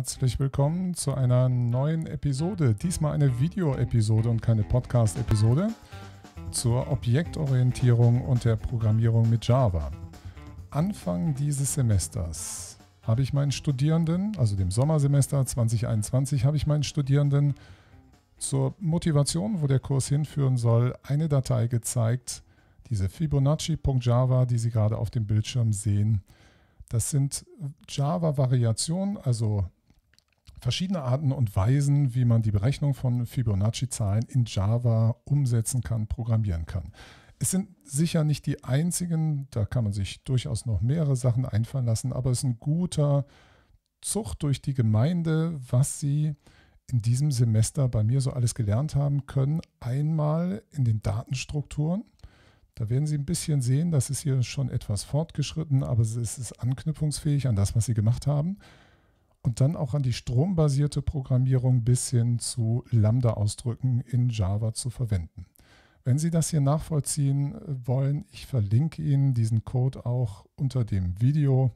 herzlich willkommen zu einer neuen Episode. Diesmal eine Video-Episode und keine Podcast-Episode zur Objektorientierung und der Programmierung mit Java. Anfang dieses Semesters habe ich meinen Studierenden, also dem Sommersemester 2021, habe ich meinen Studierenden zur Motivation, wo der Kurs hinführen soll, eine Datei gezeigt, diese Fibonacci.java, die Sie gerade auf dem Bildschirm sehen. Das sind Java-Variationen, also verschiedene Arten und Weisen, wie man die Berechnung von Fibonacci-Zahlen in Java umsetzen kann, programmieren kann. Es sind sicher nicht die einzigen, da kann man sich durchaus noch mehrere Sachen einfallen lassen, aber es ist ein guter Zucht durch die Gemeinde, was sie in diesem Semester bei mir so alles gelernt haben können. Einmal in den Datenstrukturen. Da werden Sie ein bisschen sehen, das ist hier schon etwas fortgeschritten, aber es ist anknüpfungsfähig an das, was Sie gemacht haben und dann auch an die strombasierte Programmierung bis hin zu Lambda-Ausdrücken in Java zu verwenden. Wenn Sie das hier nachvollziehen äh, wollen, ich verlinke Ihnen diesen Code auch unter dem Video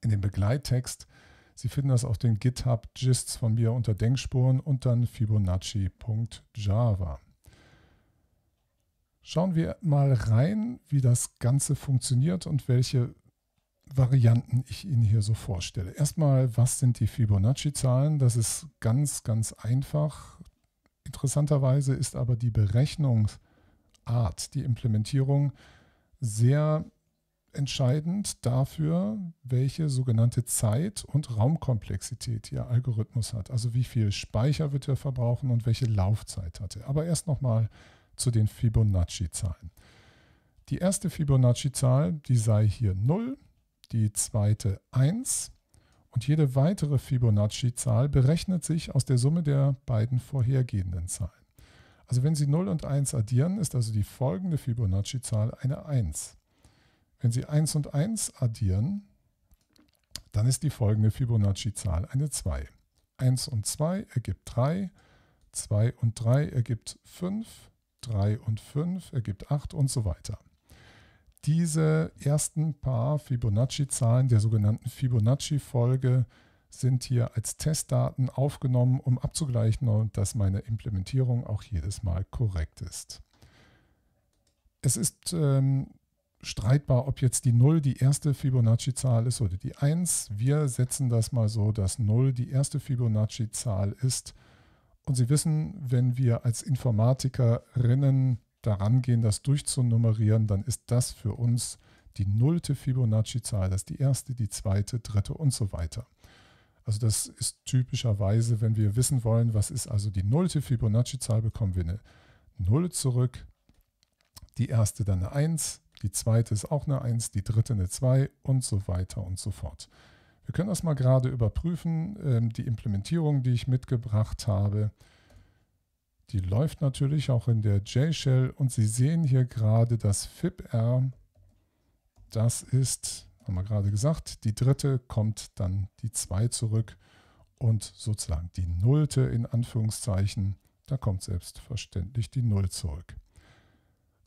in dem Begleittext. Sie finden das auf den GitHub-Gists von mir unter Denkspuren und dann fibonacci.java. Schauen wir mal rein, wie das Ganze funktioniert und welche Varianten ich Ihnen hier so vorstelle. Erstmal, was sind die Fibonacci-Zahlen? Das ist ganz, ganz einfach. Interessanterweise ist aber die Berechnungsart, die Implementierung sehr entscheidend dafür, welche sogenannte Zeit- und Raumkomplexität Ihr Algorithmus hat. Also wie viel Speicher wird er verbrauchen und welche Laufzeit hat er. Aber erst nochmal zu den Fibonacci-Zahlen. Die erste Fibonacci-Zahl, die sei hier 0 die zweite 1 und jede weitere Fibonacci-Zahl berechnet sich aus der Summe der beiden vorhergehenden Zahlen. Also wenn Sie 0 und 1 addieren, ist also die folgende Fibonacci-Zahl eine 1. Wenn Sie 1 und 1 addieren, dann ist die folgende Fibonacci-Zahl eine 2. 1 und 2 ergibt 3, 2 und 3 ergibt 5, 3 und 5 ergibt 8 und so weiter. Diese ersten paar Fibonacci-Zahlen der sogenannten Fibonacci-Folge sind hier als Testdaten aufgenommen, um abzugleichen, dass meine Implementierung auch jedes Mal korrekt ist. Es ist ähm, streitbar, ob jetzt die 0 die erste Fibonacci-Zahl ist oder die 1. Wir setzen das mal so, dass 0 die erste Fibonacci-Zahl ist. Und Sie wissen, wenn wir als Informatikerinnen daran gehen, das durchzunummerieren, dann ist das für uns die nullte Fibonacci-Zahl. Das ist die erste, die zweite, dritte und so weiter. Also das ist typischerweise, wenn wir wissen wollen, was ist also die nullte Fibonacci-Zahl, bekommen wir eine 0 zurück. Die erste dann eine 1, die zweite ist auch eine 1, die dritte eine 2 und so weiter und so fort. Wir können das mal gerade überprüfen, ähm, die Implementierung, die ich mitgebracht habe. Die läuft natürlich auch in der J-Shell und Sie sehen hier gerade das FIPR. Das ist, haben wir gerade gesagt, die dritte kommt dann die 2 zurück und sozusagen die Nullte in Anführungszeichen, da kommt selbstverständlich die Null zurück.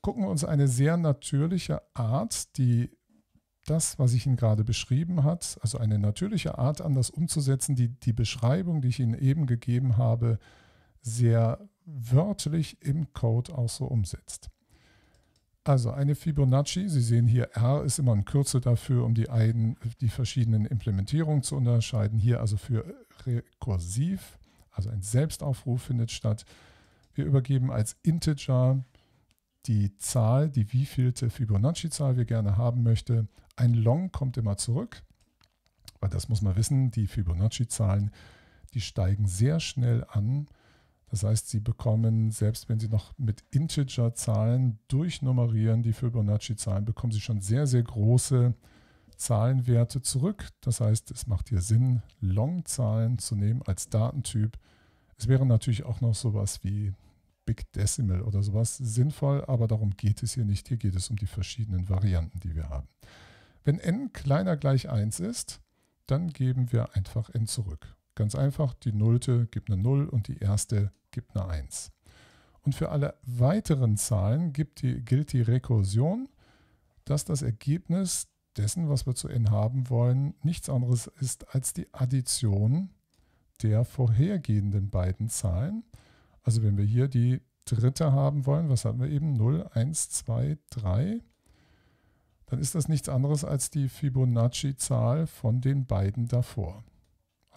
Gucken wir uns eine sehr natürliche Art, die das, was ich Ihnen gerade beschrieben hat, also eine natürliche Art anders umzusetzen, die die Beschreibung, die ich Ihnen eben gegeben habe, sehr wörtlich im Code auch so umsetzt. Also eine Fibonacci, Sie sehen hier R ist immer ein Kürzel dafür, um die, einen, die verschiedenen Implementierungen zu unterscheiden. Hier also für rekursiv, also ein Selbstaufruf findet statt. Wir übergeben als Integer die Zahl, die wievielte Fibonacci-Zahl wir gerne haben möchte. Ein Long kommt immer zurück, weil das muss man wissen, die Fibonacci-Zahlen, die steigen sehr schnell an. Das heißt, Sie bekommen, selbst wenn Sie noch mit Integer-Zahlen durchnummerieren, die Fibonacci-Zahlen, bekommen Sie schon sehr, sehr große Zahlenwerte zurück. Das heißt, es macht hier Sinn, Long-Zahlen zu nehmen als Datentyp. Es wäre natürlich auch noch sowas wie Big Decimal oder sowas sinnvoll, aber darum geht es hier nicht. Hier geht es um die verschiedenen Varianten, die wir haben. Wenn n kleiner gleich 1 ist, dann geben wir einfach n zurück. Ganz einfach, die Nullte gibt eine 0 und die erste gibt eine 1. Und für alle weiteren Zahlen die, gilt die Rekursion, dass das Ergebnis dessen, was wir zu n haben wollen, nichts anderes ist als die Addition der vorhergehenden beiden Zahlen. Also wenn wir hier die dritte haben wollen, was hatten wir eben? 0, 1, 2, 3 dann ist das nichts anderes als die Fibonacci-Zahl von den beiden davor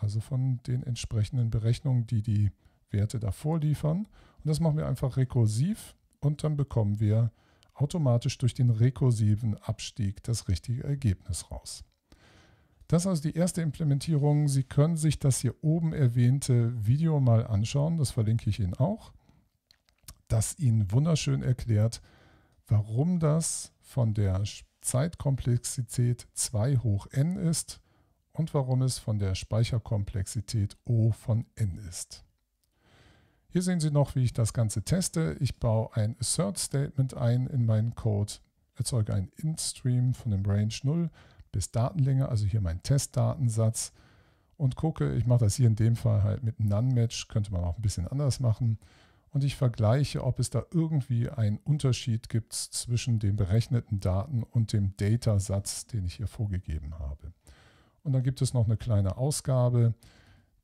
also von den entsprechenden Berechnungen, die die Werte davor liefern. Und das machen wir einfach rekursiv und dann bekommen wir automatisch durch den rekursiven Abstieg das richtige Ergebnis raus. Das ist also die erste Implementierung. Sie können sich das hier oben erwähnte Video mal anschauen, das verlinke ich Ihnen auch, das Ihnen wunderschön erklärt, warum das von der Zeitkomplexität 2 hoch n ist und warum es von der Speicherkomplexität O von n ist. Hier sehen Sie noch, wie ich das Ganze teste. Ich baue ein Assert-Statement ein in meinen Code, erzeuge einen Int-Stream von dem Range 0 bis Datenlänge, also hier mein Testdatensatz und gucke, ich mache das hier in dem Fall halt mit None-Match, könnte man auch ein bisschen anders machen. Und ich vergleiche, ob es da irgendwie einen Unterschied gibt zwischen den berechneten Daten und dem Datasatz, den ich hier vorgegeben habe. Und dann gibt es noch eine kleine Ausgabe.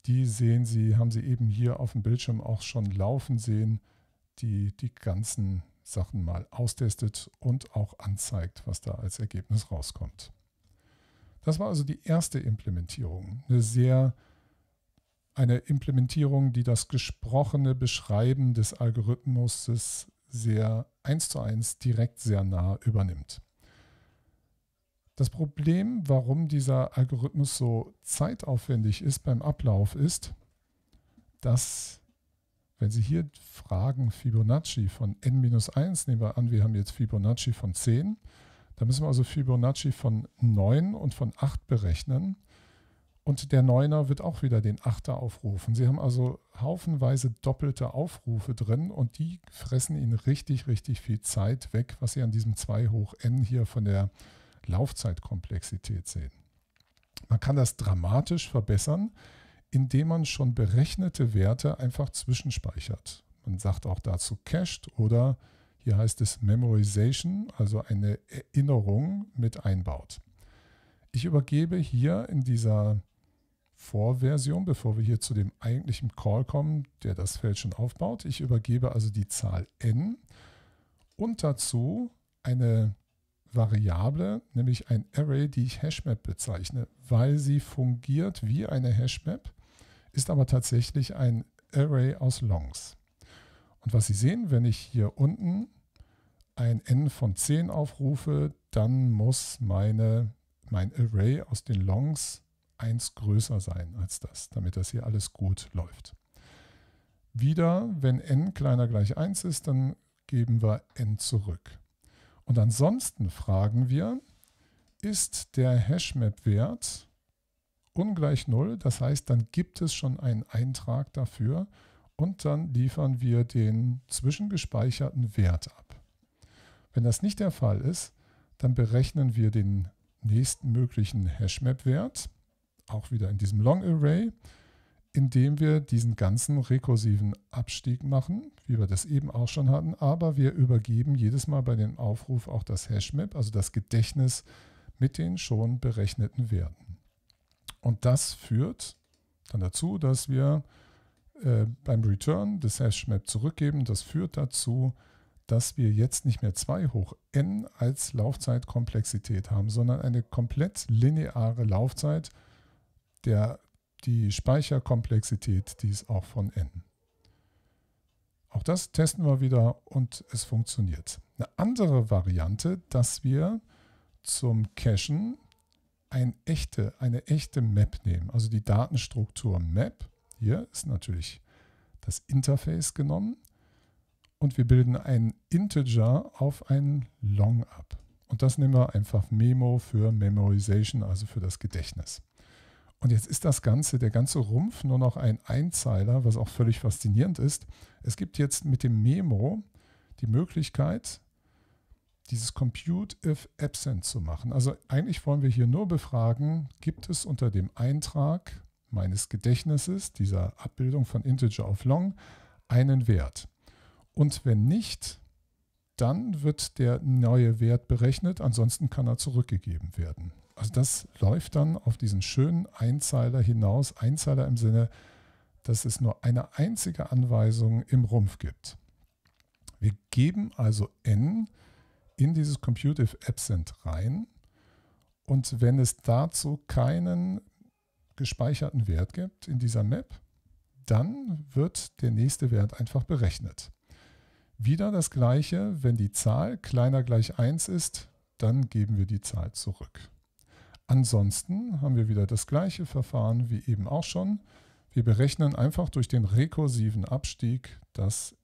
Die sehen Sie, haben Sie eben hier auf dem Bildschirm auch schon laufen sehen, die die ganzen Sachen mal austestet und auch anzeigt, was da als Ergebnis rauskommt. Das war also die erste Implementierung. Eine sehr eine Implementierung, die das gesprochene Beschreiben des Algorithmus sehr eins zu eins direkt sehr nah übernimmt. Das Problem, warum dieser Algorithmus so zeitaufwendig ist beim Ablauf, ist, dass, wenn Sie hier fragen, Fibonacci von n-1, nehmen wir an, wir haben jetzt Fibonacci von 10, da müssen wir also Fibonacci von 9 und von 8 berechnen. Und der Neuner wird auch wieder den Achter aufrufen. Sie haben also haufenweise doppelte Aufrufe drin und die fressen Ihnen richtig, richtig viel Zeit weg, was Sie an diesem 2 hoch n hier von der Laufzeitkomplexität sehen. Man kann das dramatisch verbessern, indem man schon berechnete Werte einfach zwischenspeichert. Man sagt auch dazu cached oder hier heißt es Memorization, also eine Erinnerung mit einbaut. Ich übergebe hier in dieser Vorversion, bevor wir hier zu dem eigentlichen Call kommen, der das Feld schon aufbaut. Ich übergebe also die Zahl n und dazu eine Variable, nämlich ein Array, die ich Hashmap bezeichne, weil sie fungiert wie eine Hashmap, ist aber tatsächlich ein Array aus Longs. Und was Sie sehen, wenn ich hier unten ein n von 10 aufrufe, dann muss meine, mein Array aus den Longs 1 größer sein als das, damit das hier alles gut läuft. Wieder, wenn n kleiner gleich 1 ist, dann geben wir n zurück. Und ansonsten fragen wir, ist der Hashmap-Wert ungleich 0? Das heißt, dann gibt es schon einen Eintrag dafür und dann liefern wir den zwischengespeicherten Wert ab. Wenn das nicht der Fall ist, dann berechnen wir den nächsten möglichen Hashmap-Wert, auch wieder in diesem Long Array, indem wir diesen ganzen rekursiven Abstieg machen, wie wir das eben auch schon hatten, aber wir übergeben jedes Mal bei dem Aufruf auch das Hashmap, also das Gedächtnis mit den schon berechneten Werten. Und das führt dann dazu, dass wir äh, beim Return das Hashmap zurückgeben. Das führt dazu, dass wir jetzt nicht mehr 2 hoch n als Laufzeitkomplexität haben, sondern eine komplett lineare Laufzeit der die Speicherkomplexität, die ist auch von n. Auch das testen wir wieder und es funktioniert. Eine andere Variante, dass wir zum Cachen eine echte, eine echte Map nehmen, also die Datenstruktur Map. Hier ist natürlich das Interface genommen und wir bilden ein Integer auf einen Long ab. Und das nehmen wir einfach Memo für Memorization, also für das Gedächtnis. Und jetzt ist das Ganze, der ganze Rumpf nur noch ein Einzeiler, was auch völlig faszinierend ist. Es gibt jetzt mit dem Memo die Möglichkeit, dieses Compute if absent zu machen. Also eigentlich wollen wir hier nur befragen, gibt es unter dem Eintrag meines Gedächtnisses, dieser Abbildung von Integer auf Long, einen Wert. Und wenn nicht, dann wird der neue Wert berechnet, ansonsten kann er zurückgegeben werden. Also das läuft dann auf diesen schönen Einzeiler hinaus. Einzeiler im Sinne, dass es nur eine einzige Anweisung im Rumpf gibt. Wir geben also n in dieses Computive Absent rein und wenn es dazu keinen gespeicherten Wert gibt in dieser Map, dann wird der nächste Wert einfach berechnet. Wieder das gleiche, wenn die Zahl kleiner gleich 1 ist, dann geben wir die Zahl zurück. Ansonsten haben wir wieder das gleiche Verfahren wie eben auch schon. Wir berechnen einfach durch den rekursiven Abstieg das,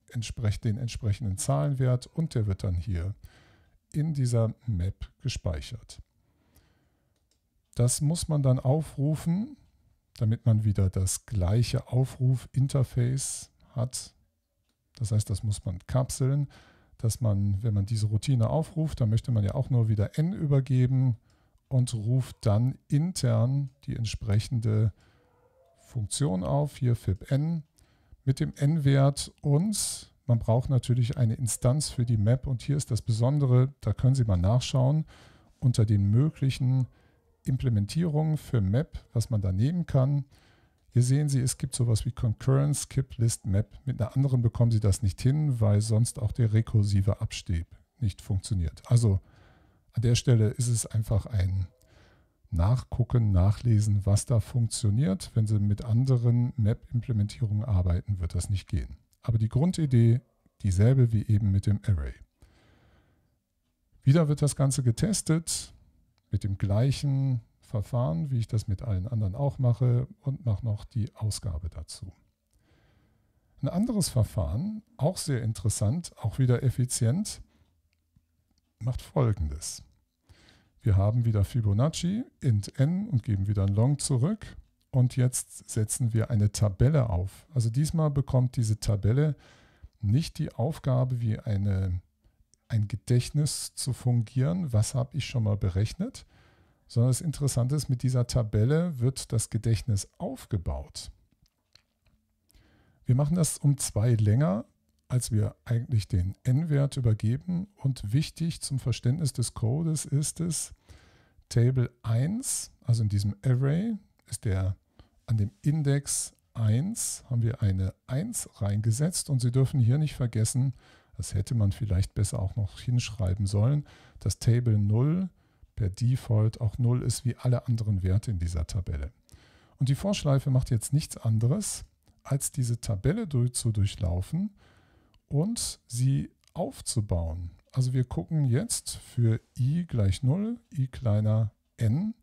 den entsprechenden Zahlenwert und der wird dann hier in dieser Map gespeichert. Das muss man dann aufrufen, damit man wieder das gleiche Aufrufinterface hat. Das heißt, das muss man kapseln, dass man, wenn man diese Routine aufruft, dann möchte man ja auch nur wieder n übergeben, und ruft dann intern die entsprechende Funktion auf, hier fibn, mit dem n-Wert und man braucht natürlich eine Instanz für die Map und hier ist das Besondere, da können Sie mal nachschauen, unter den möglichen Implementierungen für Map, was man da nehmen kann. Hier sehen Sie, es gibt sowas wie Concurrent Skip List Map. Mit einer anderen bekommen Sie das nicht hin, weil sonst auch der rekursive Abstieg nicht funktioniert. Also an der Stelle ist es einfach ein Nachgucken, Nachlesen, was da funktioniert. Wenn Sie mit anderen Map-Implementierungen arbeiten, wird das nicht gehen. Aber die Grundidee dieselbe wie eben mit dem Array. Wieder wird das Ganze getestet mit dem gleichen Verfahren, wie ich das mit allen anderen auch mache und mache noch die Ausgabe dazu. Ein anderes Verfahren, auch sehr interessant, auch wieder effizient, macht folgendes. Wir haben wieder Fibonacci, int n und geben wieder ein Long zurück. Und jetzt setzen wir eine Tabelle auf. Also diesmal bekommt diese Tabelle nicht die Aufgabe, wie eine, ein Gedächtnis zu fungieren, was habe ich schon mal berechnet, sondern das Interessante ist, mit dieser Tabelle wird das Gedächtnis aufgebaut. Wir machen das um zwei länger, als wir eigentlich den N-Wert übergeben. Und wichtig zum Verständnis des Codes ist es, Table 1, also in diesem Array, ist der an dem Index 1 haben wir eine 1 reingesetzt und Sie dürfen hier nicht vergessen, das hätte man vielleicht besser auch noch hinschreiben sollen, dass Table 0 per Default auch 0 ist wie alle anderen Werte in dieser Tabelle. Und die Vorschleife macht jetzt nichts anderes, als diese Tabelle durch, zu durchlaufen und sie aufzubauen. Also wir gucken jetzt für i gleich 0, i kleiner n,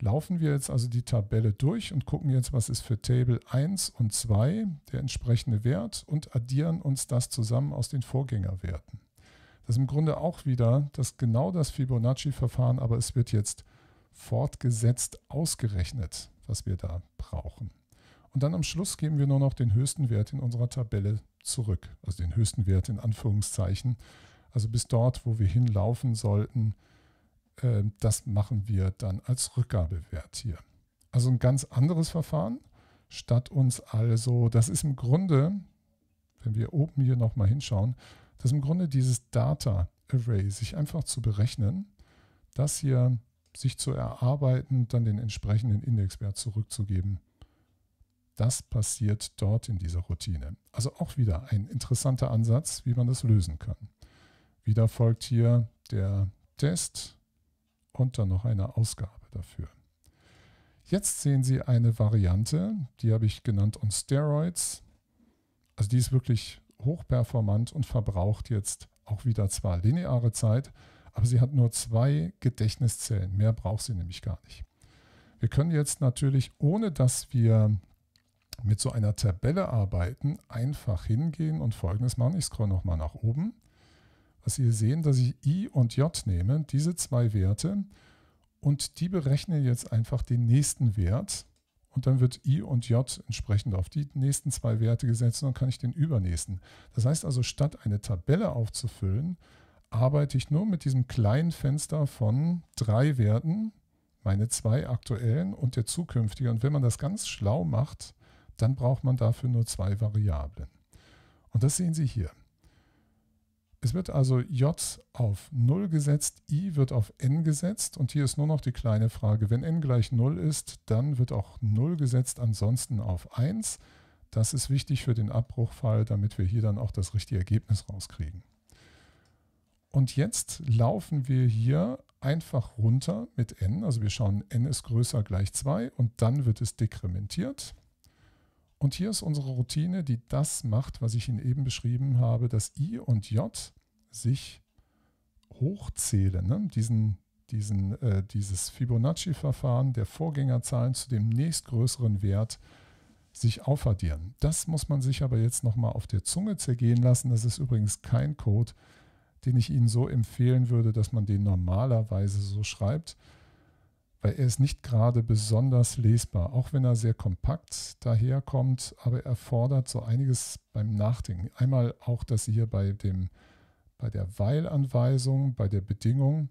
laufen wir jetzt also die Tabelle durch und gucken jetzt, was ist für Table 1 und 2 der entsprechende Wert und addieren uns das zusammen aus den Vorgängerwerten. Das ist im Grunde auch wieder das genau das Fibonacci-Verfahren, aber es wird jetzt fortgesetzt ausgerechnet, was wir da brauchen. Und dann am Schluss geben wir nur noch den höchsten Wert in unserer Tabelle zurück, also den höchsten Wert in Anführungszeichen. Also bis dort, wo wir hinlaufen sollten, ähm, das machen wir dann als Rückgabewert hier. Also ein ganz anderes Verfahren, statt uns also, das ist im Grunde, wenn wir oben hier nochmal hinschauen, dass im Grunde dieses Data Array sich einfach zu berechnen, das hier sich zu erarbeiten, dann den entsprechenden Indexwert zurückzugeben. Das passiert dort in dieser Routine. Also auch wieder ein interessanter Ansatz, wie man das lösen kann. Wieder folgt hier der Test und dann noch eine Ausgabe dafür. Jetzt sehen Sie eine Variante, die habe ich genannt on Steroids. Also die ist wirklich hochperformant und verbraucht jetzt auch wieder zwar lineare Zeit, aber sie hat nur zwei Gedächtniszellen. Mehr braucht sie nämlich gar nicht. Wir können jetzt natürlich, ohne dass wir mit so einer Tabelle arbeiten, einfach hingehen und folgendes machen. Ich scroll nochmal nach oben. Was also ihr sehen, dass ich i und j nehme, diese zwei Werte, und die berechnen jetzt einfach den nächsten Wert. Und dann wird i und j entsprechend auf die nächsten zwei Werte gesetzt und dann kann ich den übernächsten. Das heißt also, statt eine Tabelle aufzufüllen, arbeite ich nur mit diesem kleinen Fenster von drei Werten, meine zwei aktuellen und der zukünftige. Und wenn man das ganz schlau macht, dann braucht man dafür nur zwei Variablen. Und das sehen Sie hier. Es wird also j auf 0 gesetzt, i wird auf n gesetzt und hier ist nur noch die kleine Frage, wenn n gleich 0 ist, dann wird auch 0 gesetzt, ansonsten auf 1. Das ist wichtig für den Abbruchfall, damit wir hier dann auch das richtige Ergebnis rauskriegen. Und jetzt laufen wir hier einfach runter mit n, also wir schauen n ist größer gleich 2 und dann wird es dekrementiert. Und hier ist unsere Routine, die das macht, was ich Ihnen eben beschrieben habe, dass I und J sich hochzählen, ne? diesen, diesen, äh, dieses Fibonacci-Verfahren der Vorgängerzahlen zu dem nächstgrößeren Wert sich aufaddieren. Das muss man sich aber jetzt nochmal auf der Zunge zergehen lassen. Das ist übrigens kein Code, den ich Ihnen so empfehlen würde, dass man den normalerweise so schreibt weil er ist nicht gerade besonders lesbar, auch wenn er sehr kompakt daherkommt, aber er fordert so einiges beim Nachdenken. Einmal auch, dass Sie hier bei, dem, bei der Weilanweisung, bei der Bedingung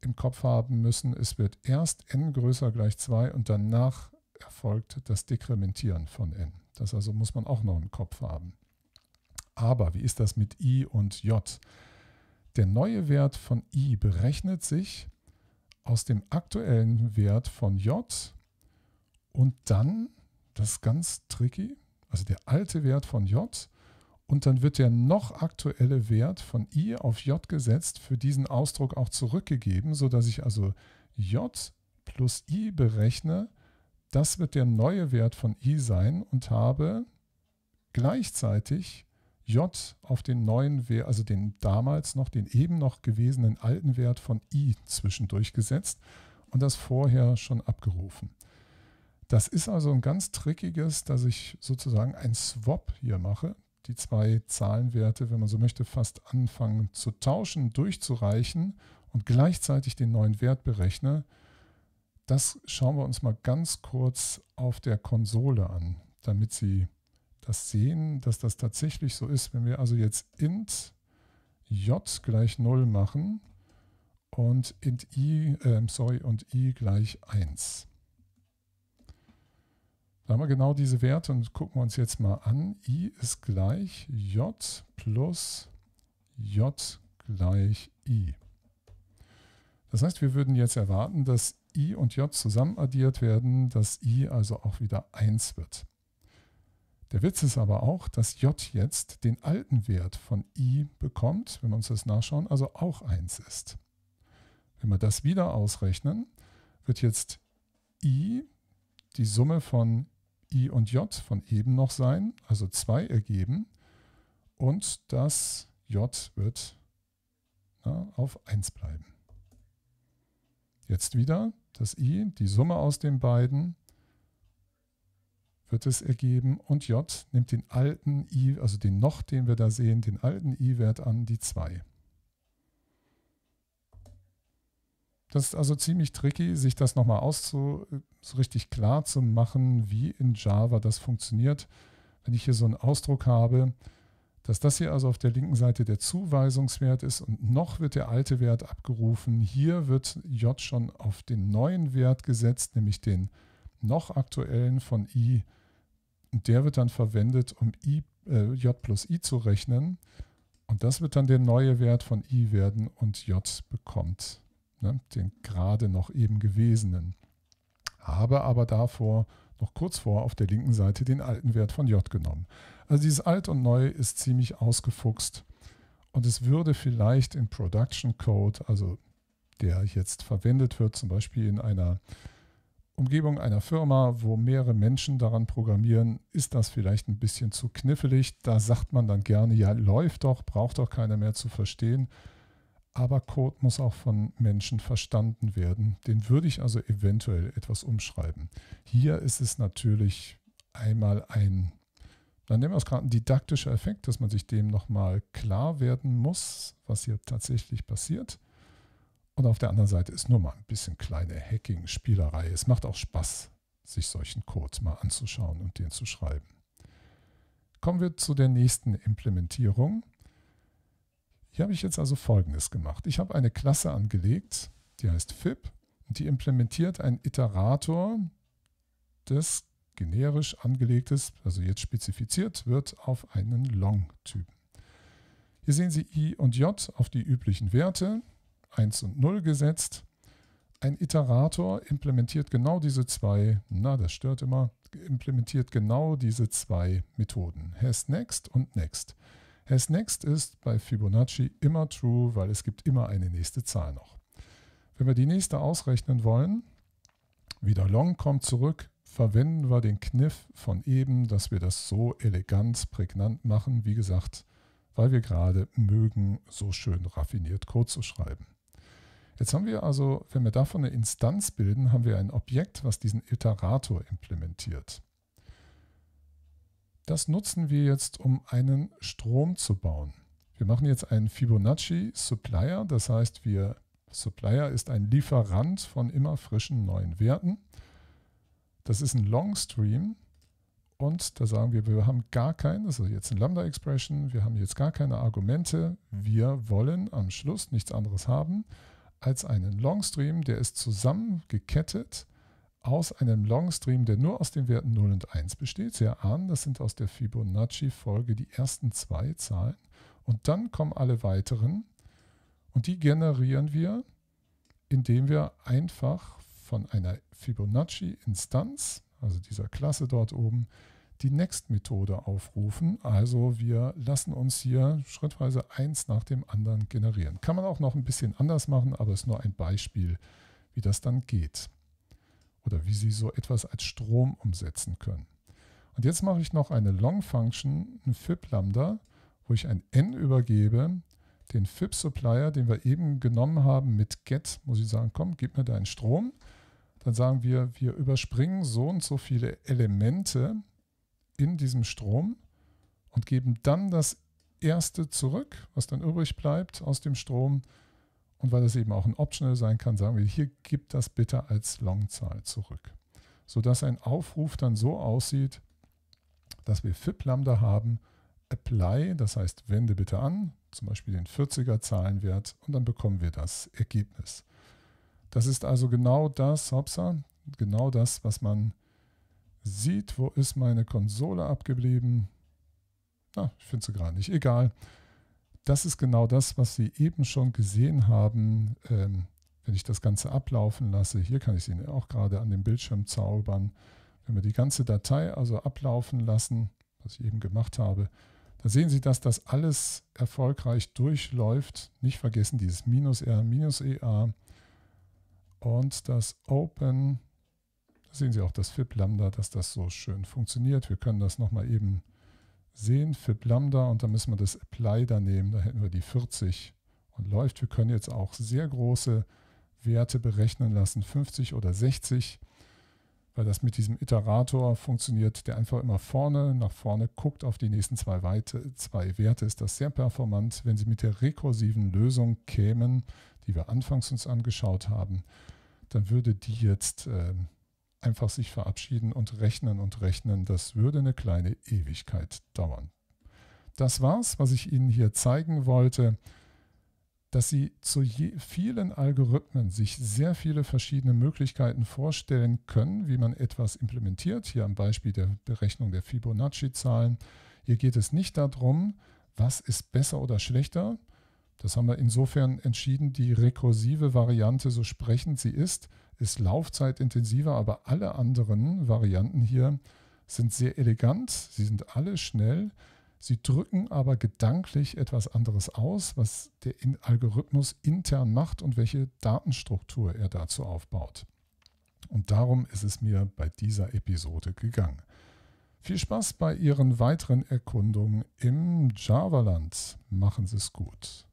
im Kopf haben müssen, es wird erst n größer gleich 2 und danach erfolgt das Dekrementieren von n. Das also muss man auch noch im Kopf haben. Aber wie ist das mit i und j? Der neue Wert von i berechnet sich aus dem aktuellen Wert von J und dann, das ist ganz tricky, also der alte Wert von J und dann wird der noch aktuelle Wert von i auf j gesetzt, für diesen Ausdruck auch zurückgegeben, sodass ich also j plus i berechne. Das wird der neue Wert von i sein und habe gleichzeitig J auf den neuen Wert, also den damals noch, den eben noch gewesenen alten Wert von I zwischendurch gesetzt und das vorher schon abgerufen. Das ist also ein ganz trickiges, dass ich sozusagen ein Swap hier mache, die zwei Zahlenwerte, wenn man so möchte, fast anfangen zu tauschen, durchzureichen und gleichzeitig den neuen Wert berechne. Das schauen wir uns mal ganz kurz auf der Konsole an, damit Sie das sehen, dass das tatsächlich so ist. Wenn wir also jetzt int j gleich 0 machen und int i, äh, sorry, und i gleich 1. Da haben wir genau diese Werte und gucken wir uns jetzt mal an. i ist gleich j plus j gleich i. Das heißt, wir würden jetzt erwarten, dass i und j zusammen addiert werden, dass i also auch wieder 1 wird. Der Witz ist aber auch, dass J jetzt den alten Wert von I bekommt, wenn wir uns das nachschauen, also auch 1 ist. Wenn wir das wieder ausrechnen, wird jetzt I die Summe von I und J von eben noch sein, also 2 ergeben. Und das J wird na, auf 1 bleiben. Jetzt wieder das I, die Summe aus den beiden, wird es ergeben und J nimmt den alten I, also den noch, den wir da sehen, den alten I-Wert an, die 2. Das ist also ziemlich tricky, sich das nochmal auszu, so richtig klar zu machen, wie in Java das funktioniert. Wenn ich hier so einen Ausdruck habe, dass das hier also auf der linken Seite der Zuweisungswert ist und noch wird der alte Wert abgerufen. Hier wird J schon auf den neuen Wert gesetzt, nämlich den noch aktuellen von I und der wird dann verwendet, um I, äh, J plus I zu rechnen. Und das wird dann der neue Wert von I werden und J bekommt ne, den gerade noch eben gewesenen. Habe aber davor, noch kurz vor, auf der linken Seite den alten Wert von J genommen. Also dieses Alt und Neu ist ziemlich ausgefuchst. Und es würde vielleicht in Production Code, also der jetzt verwendet wird, zum Beispiel in einer Umgebung einer Firma, wo mehrere Menschen daran programmieren, ist das vielleicht ein bisschen zu knifflig. Da sagt man dann gerne, ja, läuft doch, braucht doch keiner mehr zu verstehen. Aber Code muss auch von Menschen verstanden werden. Den würde ich also eventuell etwas umschreiben. Hier ist es natürlich einmal ein, dann nehmen wir es gerade ein didaktischer Effekt, dass man sich dem nochmal klar werden muss, was hier tatsächlich passiert. Und auf der anderen Seite ist nur mal ein bisschen kleine Hacking-Spielerei. Es macht auch Spaß, sich solchen Code mal anzuschauen und den zu schreiben. Kommen wir zu der nächsten Implementierung. Hier habe ich jetzt also Folgendes gemacht. Ich habe eine Klasse angelegt, die heißt FIP, und die implementiert einen Iterator das generisch angelegtes, also jetzt spezifiziert wird, auf einen Long-Typen. Hier sehen Sie i und j auf die üblichen Werte. 1 und 0 gesetzt. Ein Iterator implementiert genau diese zwei, na das stört immer, implementiert genau diese zwei Methoden, hasNext und next. hasNext ist bei Fibonacci immer true, weil es gibt immer eine nächste Zahl noch. Wenn wir die nächste ausrechnen wollen, wieder long kommt zurück, verwenden wir den Kniff von eben, dass wir das so elegant, prägnant machen, wie gesagt, weil wir gerade mögen, so schön raffiniert Code zu schreiben. Jetzt haben wir also, wenn wir davon eine Instanz bilden, haben wir ein Objekt, was diesen Iterator implementiert. Das nutzen wir jetzt, um einen Strom zu bauen. Wir machen jetzt einen Fibonacci-Supplier, das heißt, wir Supplier ist ein Lieferant von immer frischen neuen Werten. Das ist ein Longstream und da sagen wir, wir haben gar kein, das also ist jetzt ein Lambda-Expression, wir haben jetzt gar keine Argumente, wir wollen am Schluss nichts anderes haben als einen Longstream, der ist zusammengekettet aus einem Longstream, der nur aus den Werten 0 und 1 besteht. Sie erahnen, das sind aus der Fibonacci-Folge die ersten zwei Zahlen. Und dann kommen alle weiteren. Und die generieren wir, indem wir einfach von einer Fibonacci-Instanz, also dieser Klasse dort oben, die Next-Methode aufrufen. Also wir lassen uns hier schrittweise eins nach dem anderen generieren. Kann man auch noch ein bisschen anders machen, aber es ist nur ein Beispiel, wie das dann geht. Oder wie Sie so etwas als Strom umsetzen können. Und jetzt mache ich noch eine Long-Function, ein FIP-Lambda, wo ich ein n übergebe, den FIP-Supplier, den wir eben genommen haben mit get, muss ich sagen, komm, gib mir deinen Strom. Dann sagen wir, wir überspringen so und so viele Elemente in diesem Strom und geben dann das erste zurück, was dann übrig bleibt aus dem Strom. Und weil das eben auch ein Optional sein kann, sagen wir, hier gibt das bitte als Longzahl zahl zurück. Sodass ein Aufruf dann so aussieht, dass wir FIP Lambda haben, Apply, das heißt, wende bitte an, zum Beispiel den 40er Zahlenwert und dann bekommen wir das Ergebnis. Das ist also genau das, Hopsa, genau das, was man sieht, wo ist meine Konsole abgeblieben. Na, ich finde sie gerade nicht. Egal. Das ist genau das, was Sie eben schon gesehen haben, ähm, wenn ich das Ganze ablaufen lasse. Hier kann ich sie auch gerade an dem Bildschirm zaubern. Wenn wir die ganze Datei also ablaufen lassen, was ich eben gemacht habe, da sehen Sie, dass das alles erfolgreich durchläuft. Nicht vergessen dieses Minus R, Minus EA und das Open sehen Sie auch das FIP Lambda, dass das so schön funktioniert. Wir können das nochmal eben sehen, FIP Lambda, und da müssen wir das Apply daneben, Da hätten wir die 40 und läuft. Wir können jetzt auch sehr große Werte berechnen lassen, 50 oder 60, weil das mit diesem Iterator funktioniert, der einfach immer vorne nach vorne guckt auf die nächsten zwei, Weite, zwei Werte. Ist das sehr performant. Wenn Sie mit der rekursiven Lösung kämen, die wir anfangs uns angeschaut haben, dann würde die jetzt... Äh, einfach sich verabschieden und rechnen und rechnen. Das würde eine kleine Ewigkeit dauern. Das war's, was ich Ihnen hier zeigen wollte, dass Sie zu vielen Algorithmen sich sehr viele verschiedene Möglichkeiten vorstellen können, wie man etwas implementiert. Hier am Beispiel der Berechnung der Fibonacci-Zahlen. Hier geht es nicht darum, was ist besser oder schlechter. Das haben wir insofern entschieden, die rekursive Variante, so sprechend sie ist, ist laufzeitintensiver, aber alle anderen Varianten hier sind sehr elegant, sie sind alle schnell, sie drücken aber gedanklich etwas anderes aus, was der Algorithmus intern macht und welche Datenstruktur er dazu aufbaut. Und darum ist es mir bei dieser Episode gegangen. Viel Spaß bei Ihren weiteren Erkundungen im Javaland. Machen Sie es gut.